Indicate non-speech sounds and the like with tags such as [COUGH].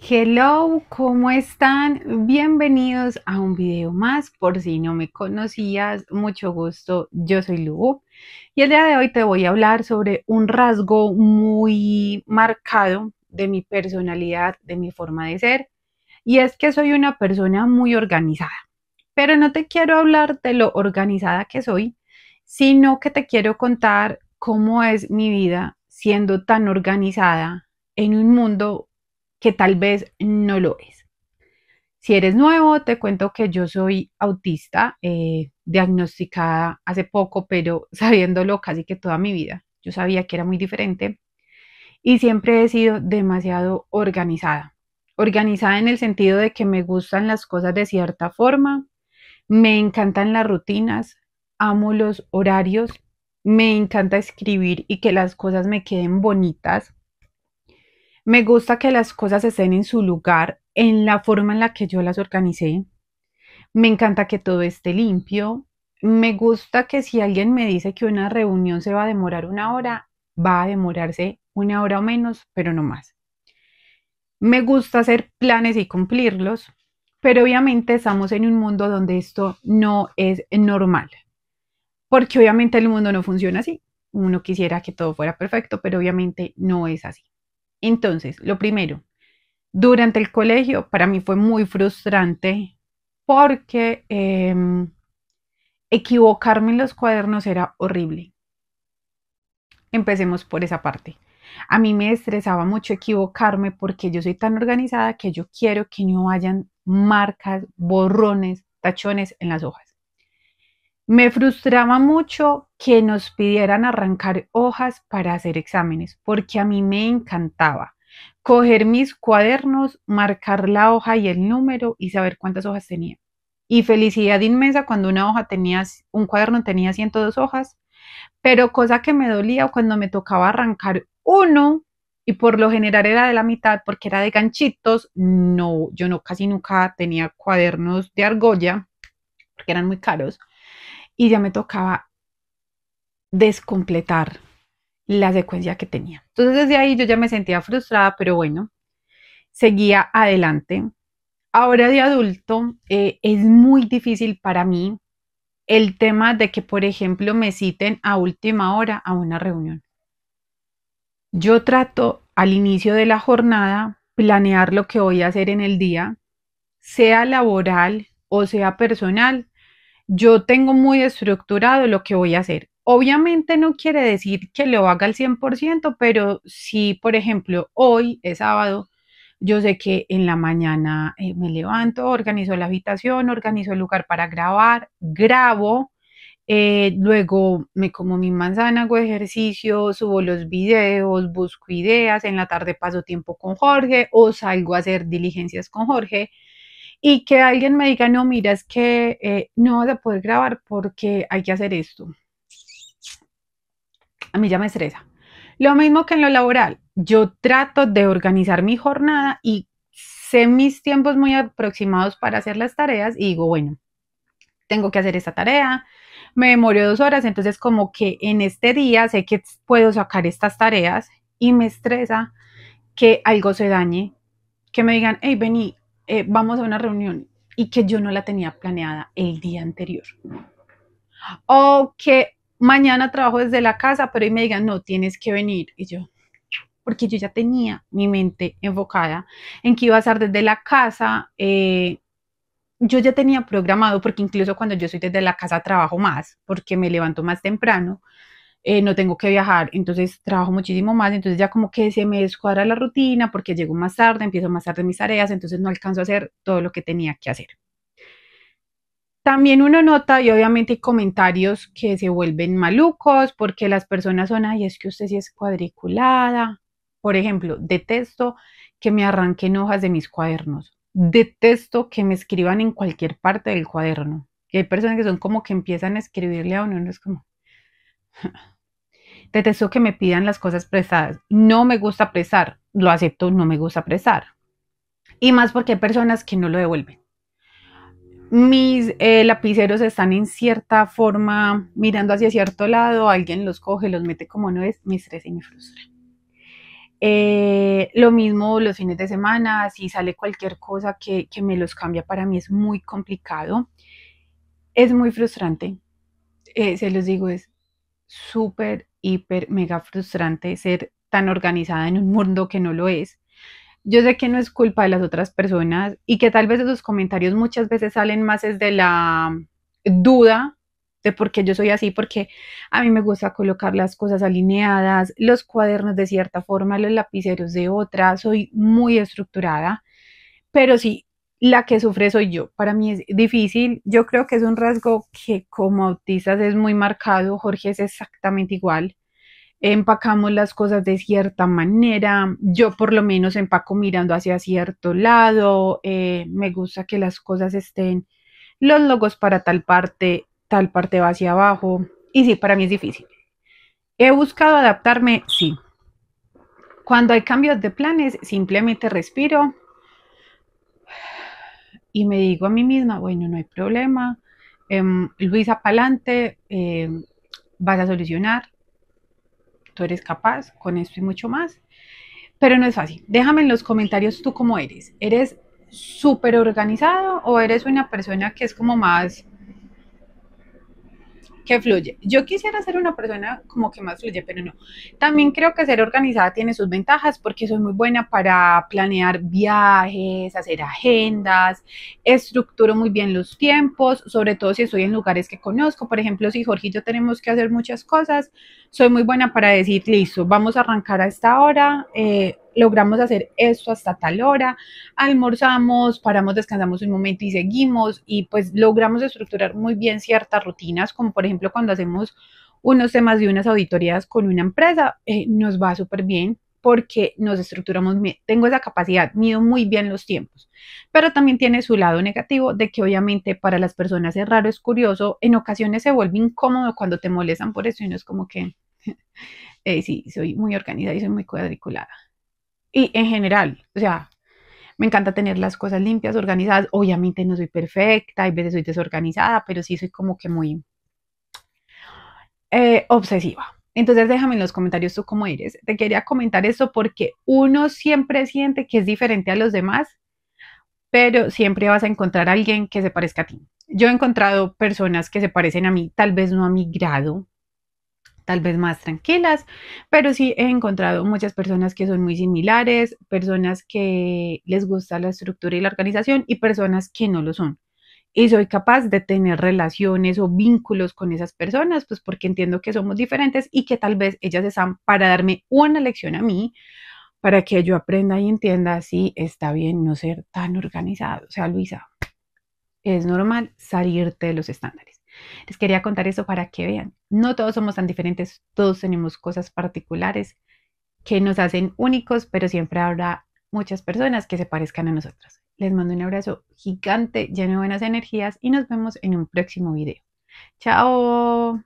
Hello, ¿cómo están? Bienvenidos a un video más. Por si no me conocías, mucho gusto. Yo soy Lugo y el día de hoy te voy a hablar sobre un rasgo muy marcado de mi personalidad, de mi forma de ser, y es que soy una persona muy organizada. Pero no te quiero hablar de lo organizada que soy, sino que te quiero contar cómo es mi vida siendo tan organizada en un mundo que tal vez no lo es. Si eres nuevo, te cuento que yo soy autista, eh, diagnosticada hace poco, pero [LAUGHS] sabiéndolo casi que toda mi vida. Yo sabía que era muy diferente y siempre he sido demasiado organizada. Organizada en el sentido de que me gustan las cosas de cierta forma, me encantan las rutinas, amo los horarios, me encanta escribir y que las cosas me queden bonitas. Me gusta que las cosas estén en su lugar, en la forma en la que yo las organicé. Me encanta que todo esté limpio. Me gusta que si alguien me dice que una reunión se va a demorar una hora, va a demorarse una hora o menos, pero no más. Me gusta hacer planes y cumplirlos, pero obviamente estamos en un mundo donde esto no es normal, porque obviamente el mundo no funciona así. Uno quisiera que todo fuera perfecto, pero obviamente no es así. Entonces, lo primero, durante el colegio para mí fue muy frustrante porque em, equivocarme en los cuadernos era horrible. Empecemos por esa parte. A mí me estresaba mucho equivocarme porque yo soy tan organizada que yo quiero que no hayan marcas, borrones, tachones en las hojas. Me frustraba mucho que nos pidieran arrancar hojas para hacer exámenes, porque a mí me encantaba coger mis cuadernos, marcar la hoja y el número y saber cuántas hojas tenía. Y felicidad inmensa cuando una hoja tenía, un cuaderno tenía 102 hojas, pero cosa que me dolía cuando me tocaba arrancar uno y por lo general era de la mitad porque era de ganchitos, no, yo no casi nunca tenía cuadernos de argolla porque eran muy caros y ya me tocaba descompletar la secuencia que tenía. Entonces desde ahí yo ya me sentía frustrada, pero bueno, seguía adelante. Ahora de adulto eh, es muy difícil para mí el tema de que, por ejemplo, me citen a última hora a una reunión. Yo trato al inicio de la jornada planear lo que voy a hacer en el día, sea laboral o sea personal, yo tengo muy estructurado lo que voy a hacer. Obviamente no quiere decir que lo haga al 100%, pero si, por ejemplo, hoy es sábado, yo sé que en la mañana eh, me levanto, organizo la habitación, organizo el lugar para grabar, grabo, eh, luego me como mi manzana, hago ejercicio, subo los videos, busco ideas, en la tarde paso tiempo con Jorge o salgo a hacer diligencias con Jorge y que alguien me diga, no, mira, es que eh, no vas a poder grabar porque hay que hacer esto. A mí ya me estresa. Lo mismo que en lo laboral, yo trato de organizar mi jornada y sé mis tiempos muy aproximados para hacer las tareas y digo, bueno, tengo que hacer esta tarea, me demoro dos horas, entonces como que en este día sé que puedo sacar estas tareas y me estresa que algo se dañe, que me digan, hey, vení, eh, vamos a una reunión y que yo no la tenía planeada el día anterior. O que mañana trabajo desde la casa, pero y me digan, no, tienes que venir. Y yo, porque yo ya tenía mi mente enfocada en que iba a estar desde la casa. Eh, yo ya tenía programado, porque incluso cuando yo soy desde la casa trabajo más, porque me levanto más temprano. Eh, no tengo que viajar, entonces trabajo muchísimo más, entonces ya como que se me descuadra la rutina porque llego más tarde, empiezo más tarde mis tareas, entonces no alcanzo a hacer todo lo que tenía que hacer. También uno nota, y obviamente hay comentarios que se vuelven malucos porque las personas son, ay, es que usted sí es cuadriculada. Por ejemplo, detesto que me arranquen hojas de mis cuadernos. Detesto que me escriban en cualquier parte del cuaderno. hay personas que son como que empiezan a escribirle a uno, uno es como, Detesto que me pidan las cosas prestadas. No me gusta prestar. Lo acepto, no me gusta prestar. Y más porque hay personas que no lo devuelven. Mis eh, lapiceros están en cierta forma mirando hacia cierto lado. Alguien los coge, los mete como no es. Me estresa y me frustra. Eh, lo mismo los fines de semana, si sale cualquier cosa que, me los cambia, para mí es muy complicado. Es muy frustrante. Eh, se los digo, es súper, hiper, mega frustrante ser tan organizada en un mundo que no lo es. Yo sé que no es culpa de las otras personas y que tal vez de los comentarios muchas veces salen más es de la mm, duda de por qué yo soy así, porque a mí me gusta colocar las cosas alineadas, los cuadernos de cierta forma, los lapiceros de otra, soy muy estructurada, pero sí la que sufre soy yo. Para mí es difícil. Yo creo que es un rasgo que como autistas es muy marcado. Jorge es exactamente igual. Empacamos las cosas de cierta manera. Yo por lo menos empaco mirando hacia cierto lado. Eh, me gusta que las cosas estén. Los logos para tal parte, tal parte va hacia abajo. Y sí, para mí es difícil. He buscado adaptarme, sí. Cuando hay cambios de planes, simplemente respiro, y me digo a mí misma, bueno, no hay problema, em, Luisa, pa'lante, em, vas a solucionar, tú eres capaz con esto y mucho más. Pero no es fácil. Déjame en los comentarios tú cómo eres. ¿Eres súper organizado o eres una persona que es como más que fluye. Yo quisiera ser una persona como que más fluye, pero no. También creo que ser organizada tiene sus ventajas porque soy muy buena para planear viajes, hacer agendas, estructuro muy bien los tiempos, sobre todo si estoy en lugares que conozco. Por ejemplo, si Jorge y yo tenemos que hacer muchas cosas, soy muy buena para decir, listo, vamos a arrancar a esta hora. Eh, logramos hacer esto hasta tal hora, almorzamos, paramos, descansamos un momento y seguimos y pues logramos estructurar muy bien ciertas rutinas, como por ejemplo cuando hacemos unos temas de unas auditorías con una empresa, eh, nos va súper bien porque nos estructuramos, tengo esa capacidad, mido muy bien los tiempos, pero también tiene su lado negativo de que obviamente para las personas es raro, es curioso, en ocasiones se vuelve incómodo cuando te molestan por eso y no es como que, [LAUGHS] eh, sí, soy muy organizada y soy muy cuadriculada y en general, o sea, me encanta tener las cosas limpias, organizadas. Obviamente no soy perfecta, hay veces soy desorganizada, pero sí soy como que muy eh, obsesiva. Entonces déjame en los comentarios tú cómo eres. Te quería comentar esto porque uno siempre siente que es diferente a los demás, pero siempre vas a encontrar a alguien que se parezca a ti. Yo he encontrado personas que se parecen a mí, tal vez no a mi grado, tal vez más tranquilas, pero sí he encontrado muchas personas que son muy similares, personas que les gusta la estructura y la organización y personas que no lo son. Y soy capaz de tener relaciones o vínculos con esas personas, pues porque entiendo que somos diferentes y que tal vez ellas están para darme una lección a mí, para que yo aprenda y entienda si está bien no ser tan organizado. O sea, Luisa, es normal salirte de los estándares. Les quería contar eso para que vean. No todos somos tan diferentes, todos tenemos cosas particulares que nos hacen únicos, pero siempre habrá muchas personas que se parezcan a nosotros. Les mando un abrazo gigante, lleno de buenas energías y nos vemos en un próximo video. Chao.